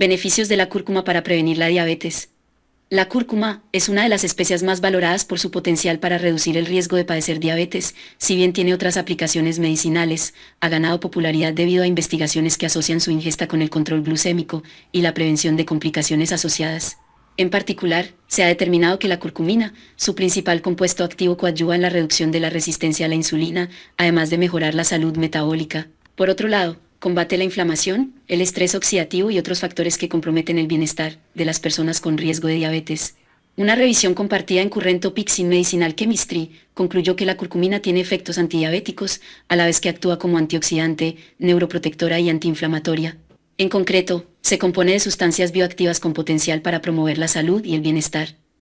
Beneficios de la cúrcuma para prevenir la diabetes. La cúrcuma es una de las especias más valoradas por su potencial para reducir el riesgo de padecer diabetes, si bien tiene otras aplicaciones medicinales, ha ganado popularidad debido a investigaciones que asocian su ingesta con el control glucémico y la prevención de complicaciones asociadas. En particular, se ha determinado que la curcumina, su principal compuesto activo, coadyuva en la reducción de la resistencia a la insulina, además de mejorar la salud metabólica. Por otro lado, Combate la inflamación, el estrés oxidativo y otros factores que comprometen el bienestar de las personas con riesgo de diabetes. Una revisión compartida en Current Pixin Medicinal Chemistry concluyó que la curcumina tiene efectos antidiabéticos, a la vez que actúa como antioxidante, neuroprotectora y antiinflamatoria. En concreto, se compone de sustancias bioactivas con potencial para promover la salud y el bienestar.